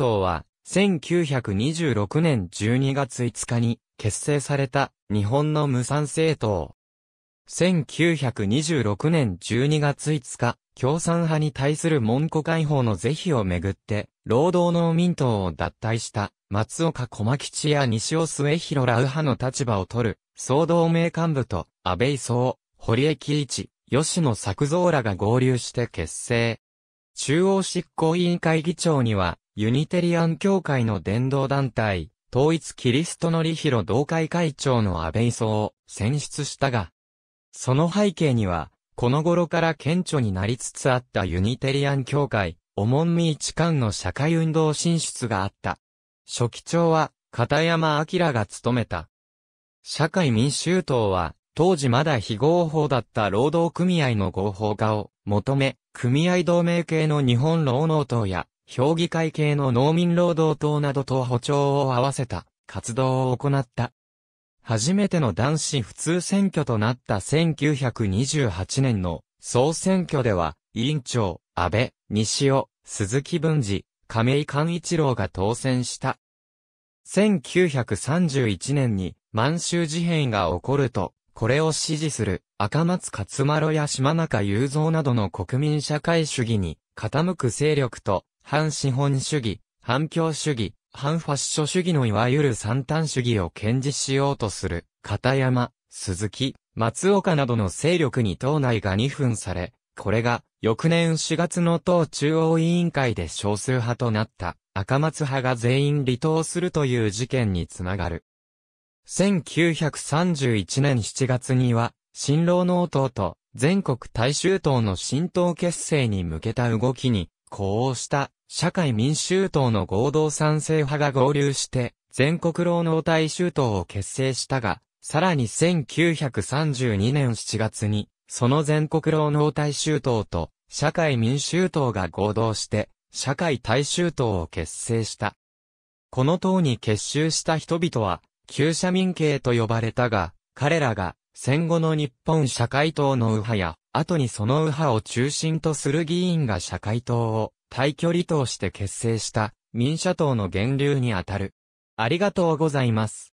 党は、1926年12月5日に結成された日本の無産政党。1926年12月5日、共産派に対する門戸解放の是非をめぐって、労働農民党を脱退した松岡駒吉や西尾末広ら右派の立場を取る、総同盟幹部と安倍総、堀江貴一、吉野作造らが合流して結成。中央執行委員会議長には、ユニテリアン教会の伝道団体、統一キリストのヒロ同会会長の安倍磯を選出したが、その背景には、この頃から顕著になりつつあったユニテリアン教会、オモンミーチ間の社会運動進出があった。初期長は、片山明が務めた。社会民衆党は、当時まだ非合法だった労働組合の合法化を求め、組合同盟系の日本労働党や評議会系の農民労働党などと歩調を合わせた活動を行った。初めての男子普通選挙となった1928年の総選挙では、委員長、安倍、西尾、鈴木文治、亀井寛一郎が当選した。1931年に満州事変が起こると、これを支持する赤松勝丸や島中雄三などの国民社会主義に傾く勢力と反資本主義、反共主義、反ファッション主義のいわゆる三端主義を堅持しようとする、片山、鈴木、松岡などの勢力に党内が2分され、これが、翌年4月の党中央委員会で少数派となった赤松派が全員離党するという事件につながる。1931年7月には、新郎農党と全国大衆党の新党結成に向けた動きにこうした社会民衆党の合同賛成派が合流して、全国労働大衆党を結成したが、さらに1932年7月に、その全国労働大衆党と社会民衆党が合同して、社会大衆党を結成した。この党に結集した人々は、旧社民系と呼ばれたが、彼らが戦後の日本社会党の右派や後にその右派を中心とする議員が社会党を対距離党して結成した民社党の源流にあたる。ありがとうございます。